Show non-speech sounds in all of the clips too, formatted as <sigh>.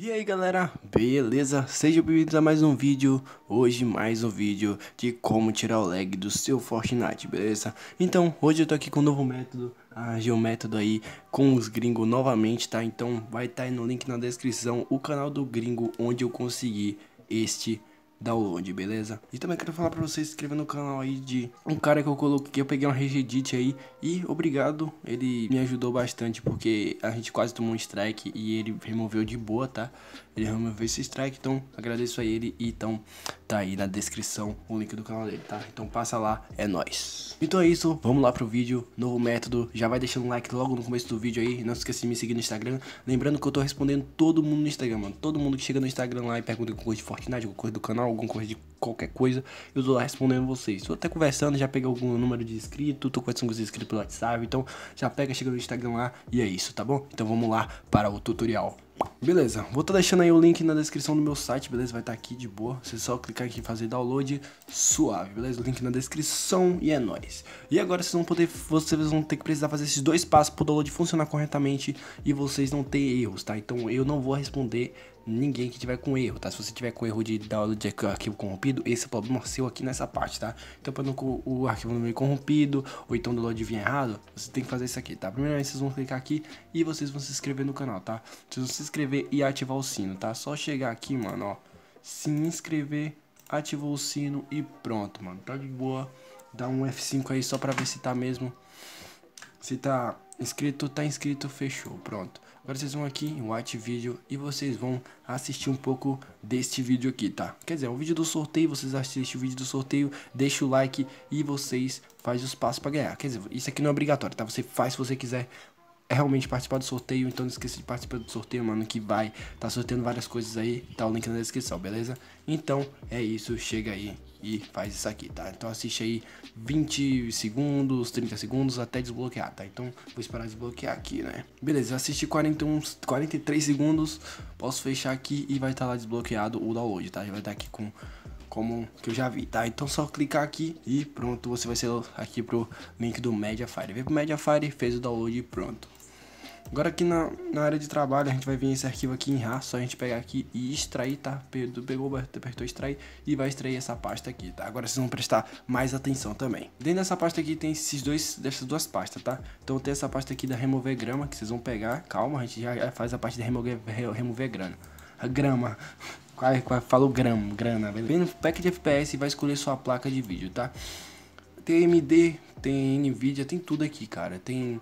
E aí galera, beleza? Sejam bem-vindos a mais um vídeo, hoje mais um vídeo de como tirar o lag do seu Fortnite, beleza? Então, hoje eu tô aqui com um novo método, a ah, Geométodo é aí, com os gringos novamente, tá? Então vai estar tá aí no link na descrição o canal do gringo onde eu consegui este download, beleza? E também quero falar pra vocês se inscrever no canal aí de um cara que eu coloquei, eu peguei um Regedit aí e obrigado, ele me ajudou bastante porque a gente quase tomou um strike e ele removeu de boa, tá? Ele removeu esse strike, então agradeço a ele e então tá aí na descrição o link do canal dele, tá? Então passa lá, é nóis. Então é isso, vamos lá pro vídeo, novo método, já vai deixando um like logo no começo do vídeo aí, não se esqueça de me seguir no Instagram, lembrando que eu tô respondendo todo mundo no Instagram, mano, todo mundo que chega no Instagram lá e pergunta coisa de Fortnite, coisa do canal, algum qualquer coisa, eu tô lá respondendo vocês. Tô até conversando, já peguei algum número de inscrito, tô conversando com os inscritos pelo WhatsApp, então já pega, chega no Instagram lá e é isso, tá bom? Então vamos lá para o tutorial. Beleza, vou estar tá deixando aí o link na descrição do meu site, beleza? Vai estar tá aqui de boa, você só clicar aqui em fazer download, suave, beleza? O link na descrição e é nóis. E agora vocês vão poder, vocês vão ter que precisar fazer esses dois passos para o download funcionar corretamente e vocês não ter erros, tá? Então eu não vou responder ninguém que tiver com erro, tá? Se você tiver com erro de download de arquivo corrompido, esse é problema seu aqui nessa parte, tá? Então, para não o arquivo no meio corrompido, ou então do load vir errado, você tem que fazer isso aqui, tá? Primeiramente, vocês vão clicar aqui e vocês vão se inscrever no canal, tá? Vocês vão se inscrever e ativar o sino, tá? Só chegar aqui, mano, ó, se inscrever, ativou o sino e pronto, mano, tá de boa. Dá um F5 aí só pra ver se tá mesmo, se tá inscrito, tá inscrito, fechou, pronto. Agora vocês vão aqui em Watch Video e vocês vão assistir um pouco deste vídeo aqui, tá? Quer dizer, é um vídeo do sorteio, vocês assistem o vídeo do sorteio, deixa o like e vocês fazem os passos para ganhar. Quer dizer, isso aqui não é obrigatório, tá? Você faz se você quiser, é realmente participar do sorteio, então não esqueça de participar do sorteio, mano, que vai. Tá sorteando várias coisas aí, tá o link na descrição, beleza? Então é isso, chega aí e faz isso aqui, tá? Então assiste aí 20 segundos, 30 segundos até desbloquear, tá? Então vou esperar desbloquear aqui, né? Beleza, assisti 41, 43 segundos, posso fechar aqui e vai estar tá lá desbloqueado o download, tá? Já vai estar tá aqui com como que eu já vi, tá? Então só clicar aqui e pronto, você vai ser aqui pro link do Mediafire. Vem pro Mediafire, fez o download e pronto. Agora aqui na, na área de trabalho, a gente vai vir esse arquivo aqui em RAR, só a gente pegar aqui e extrair, tá? Pegou, apertou extrair e vai extrair essa pasta aqui, tá? Agora vocês vão prestar mais atenção também. Dentro dessa pasta aqui tem esses dois, dessas duas pastas, tá? Então tem essa pasta aqui da remover grama, que vocês vão pegar, calma, a gente já faz a parte de remover, remover grana. A grama, <laughs> falou grama, grana, beleza? Vem no pack de FPS e vai escolher sua placa de vídeo, tá? Tem AMD, tem NVIDIA, tem tudo aqui, cara. Tem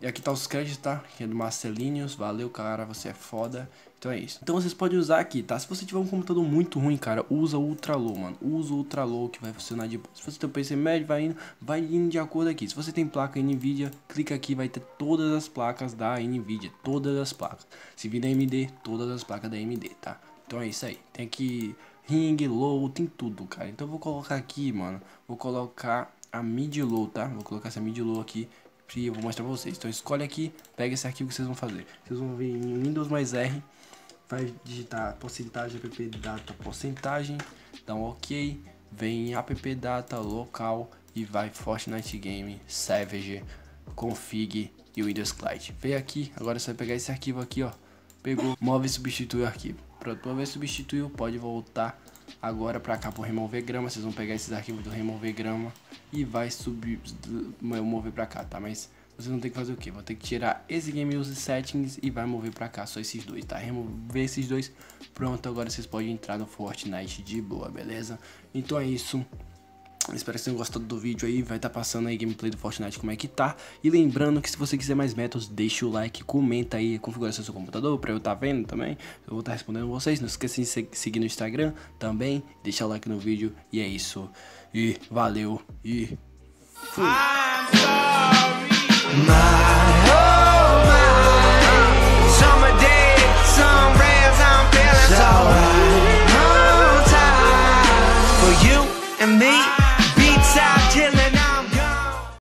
e aqui tá os créditos, tá? Que é do Marcelinhos. Valeu, cara, você é foda. Então é isso. Então vocês podem usar aqui, tá? Se você tiver um computador muito ruim, cara, usa o Ultralow, mano. Usa o Ultralow que vai funcionar de boa. Se você tem um PC médio, vai indo, vai indo de acordo aqui. Se você tem placa NVIDIA, clica aqui, vai ter todas as placas da NVIDIA. Todas as placas. Se vir da AMD, todas as placas da AMD, tá? Então é isso aí. Tem aqui ring, low, tem tudo, cara. Então eu vou colocar aqui, mano. Vou colocar a mid low, tá? Vou colocar essa mid low aqui e eu vou mostrar pra vocês. Então escolhe aqui, pega esse arquivo que vocês vão fazer. Vocês vão vir em Windows mais R, vai digitar porcentagem app data porcentagem, dá um ok, vem em app data local e vai Fortnite Game, Savage, Config e Windows Client. Vem aqui, agora você vai pegar esse arquivo aqui, ó. Pegou, move e substitui o arquivo. Pronto, uma vez substituiu, pode voltar agora para cá por remover grama, vocês vão pegar esses arquivos do remover grama e vai subir, mover para cá, tá? Mas vocês vão ter que fazer o quê Vão ter que tirar esse Game Use Settings e vai mover para cá só esses dois, tá? Remover esses dois, pronto, agora vocês podem entrar no Fortnite de boa, beleza? Então é isso. Espero que vocês tenham gostado do vídeo aí, vai estar tá passando aí gameplay do Fortnite como é que tá. E lembrando que se você quiser mais métodos, deixa o like, comenta aí a configuração do seu computador pra eu estar tá vendo também. Eu vou estar tá respondendo vocês, não esqueça de seguir no Instagram também, deixa o like no vídeo e é isso. E valeu e fui!